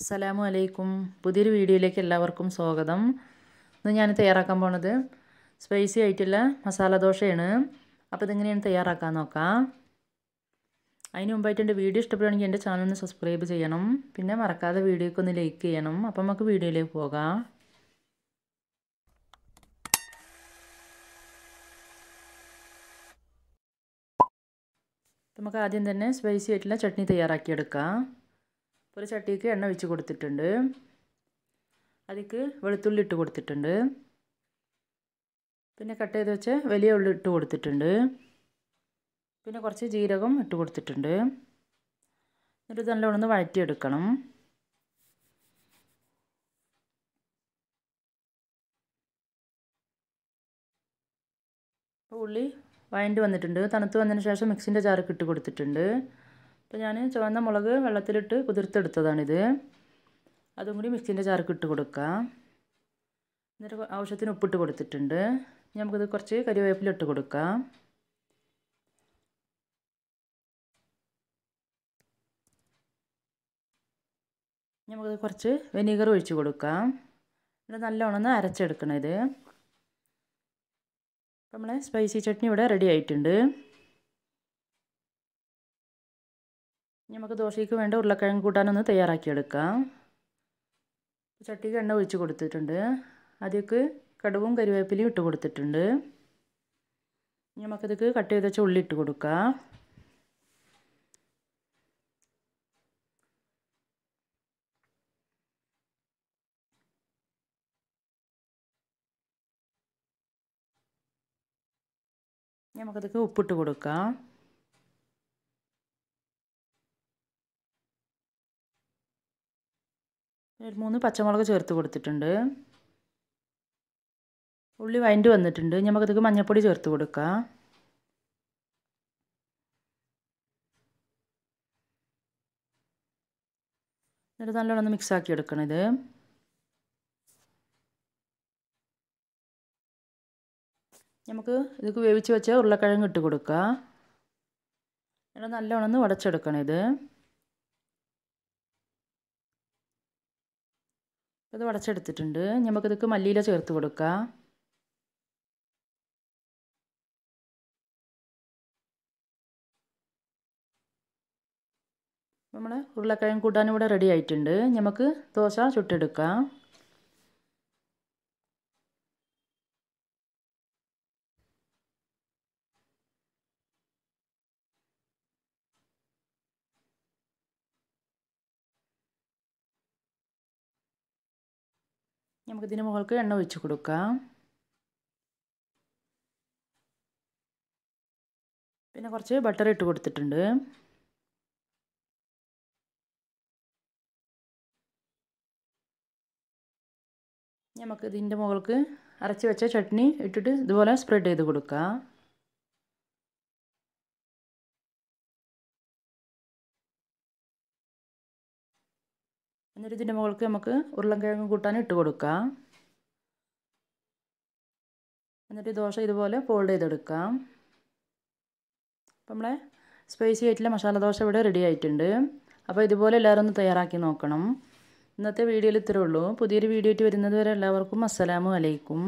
അസ്സലാമു അലൈക്കും പുതിയൊരു വീഡിയോയിലേക്ക് എല്ലാവർക്കും സ്വാഗതം ഇന്ന് ഞാൻ തയ്യാറാക്കാൻ പോണത് സ്പൈസി ആയിട്ടുള്ള മസാല ദോശയാണ് അപ്പോൾ ഇതെങ്ങനെയാണ് തയ്യാറാക്കാൻ നോക്കാം അതിന് മുമ്പായിട്ട് എൻ്റെ വീഡിയോ ഇഷ്ടപ്പെടുകയാണെങ്കിൽ എൻ്റെ ചാനൽ ഒന്ന് സബ്സ്ക്രൈബ് ചെയ്യണം പിന്നെ മറക്കാതെ വീഡിയോക്ക് ഒന്ന് ലൈക്ക് ചെയ്യണം അപ്പം നമുക്ക് വീഡിയോയിലേക്ക് പോകാം നമുക്ക് ആദ്യം തന്നെ സ്പൈസി ആയിട്ടുള്ള ചട്നി തയ്യാറാക്കിയെടുക്കാം ഒരു ചട്ടിക്ക് എണ്ണ ഒഴിച്ച് കൊടുത്തിട്ടുണ്ട് അതിക്ക് വെളുത്തുള്ളി ഇട്ട് കൊടുത്തിട്ടുണ്ട് പിന്നെ കട്ട് ചെയ്ത് വെച്ച് വലിയ ഉള്ളി ഇട്ട് കൊടുത്തിട്ടുണ്ട് പിന്നെ കുറച്ച് ജീരകം ഇട്ട് കൊടുത്തിട്ടുണ്ട് എന്നിട്ട് നല്ലോണം ഒന്ന് വഴറ്റിയെടുക്കണം ഉള്ളി വഴണ്ടി വന്നിട്ടുണ്ട് തണുത്ത് വന്നതിന് ശേഷം മിക്സിൻ്റെ ചാറൊക്കെ ഇട്ട് കൊടുത്തിട്ടുണ്ട് അപ്പോൾ ഞാൻ ചുവന്ന മുളക് വെള്ളത്തിലിട്ട് കുതിർത്തെടുത്തതാണിത് അതും കൂടി മിക്സിൻ്റെ ചാർക്ക് ഇട്ട് കൊടുക്കാം എന്നിട്ട് ആവശ്യത്തിന് ഉപ്പിട്ട് കൊടുത്തിട്ടുണ്ട് നമുക്കിത് കുറച്ച് കറിവേപ്പില ഇട്ട് കൊടുക്കാം നമുക്കത് കുറച്ച് വെനീഗർ ഒഴിച്ച് കൊടുക്കാം എന്നിട്ട് നല്ലോണമെന്ന് അരച്ചെടുക്കണം ഇത് നമ്മളെ സ്പൈസി ചട്നി ഇവിടെ റെഡി ആയിട്ടുണ്ട് നമുക്ക് ദോശയ്ക്ക് വേണ്ട ഉരുളക്കിഴങ്ങ് കൂട്ടാനൊന്ന് തയ്യാറാക്കിയെടുക്കാം ചട്ടിക്ക് എണ്ണ ഒഴിച്ച് കൊടുത്തിട്ടുണ്ട് അതിലേക്ക് കടുവും കരുവേപ്പിലയും ഇട്ട് കൊടുത്തിട്ടുണ്ട് നമുക്കതിക്ക് കട്ട് ചെയ്ത് വെച്ച ഉള്ളി ഇട്ട് കൊടുക്കാം നമുക്കതൊക്കെ ഉപ്പിട്ട് കൊടുക്കാം ഒരു മൂന്ന് പച്ചമുളക് ചേർത്ത് കൊടുത്തിട്ടുണ്ട് ഉള്ളി വൈൻഡ് വന്നിട്ടുണ്ട് നമുക്കതൊക്കെ മഞ്ഞൾപ്പൊടി ചേർത്ത് കൊടുക്കാം എന്നിട്ട് നല്ലോണം ഒന്ന് മിക്സാക്കി എടുക്കണത് നമുക്ക് ഇതൊക്കെ വേവിച്ച് വെച്ച ഉരുളക്കിഴങ്ങ് ഇട്ട് കൊടുക്കുക എന്നിട്ട് നല്ലോണം ഒന്ന് ഉടച്ചെടുക്കണം ഇത് ഇത് വടച്ചെടുത്തിട്ടുണ്ട് നമുക്കിതൊക്കെ മല്ലിയില ചേർത്ത് കൊടുക്കാം നമ്മൾ ഉരുളക്കിഴങ്ങ് കൂട്ടാനും ഇവിടെ റെഡി ആയിട്ടുണ്ട് നമുക്ക് ദോശ ചുട്ടെടുക്കാം നമുക്കിതിന് മുകൾക്ക് എണ്ണ ഒഴിച്ച് കൊടുക്കാം പിന്നെ കുറച്ച് ബട്ടർ ഇട്ട് കൊടുത്തിട്ടുണ്ട് നമുക്ക് ഇതിൻ്റെ മുകൾക്ക് അരച്ച് വെച്ച ചട്നി ഇട്ടിട്ട് ഇതുപോലെ സ്പ്രെഡ് ചെയ്ത് കൊടുക്കാം എന്നിട്ട് ഇതിൻ്റെ മുകൾക്ക് നമുക്ക് ഉരുളൻകിഴങ്ങ് കൂട്ടാൻ ഇട്ട് കൊടുക്കാം എന്നിട്ട് ദോശ ഇതുപോലെ ഫോൾഡ് ചെയ്തെടുക്കാം അപ്പം നമ്മളെ സ്പൈസി ആയിട്ടുള്ള മസാല ദോശ ഇവിടെ റെഡി ആയിട്ടുണ്ട് അപ്പോൾ ഇതുപോലെ എല്ലാവരും ഒന്ന് തയ്യാറാക്കി നോക്കണം ഇന്നത്തെ വീഡിയോയിൽ ഇത്രയേ ഉള്ളൂ പുതിയൊരു വീഡിയോ ആയിട്ട് വരുന്നത് വരെ എല്ലാവർക്കും അസ്സലാമു അലൈക്കും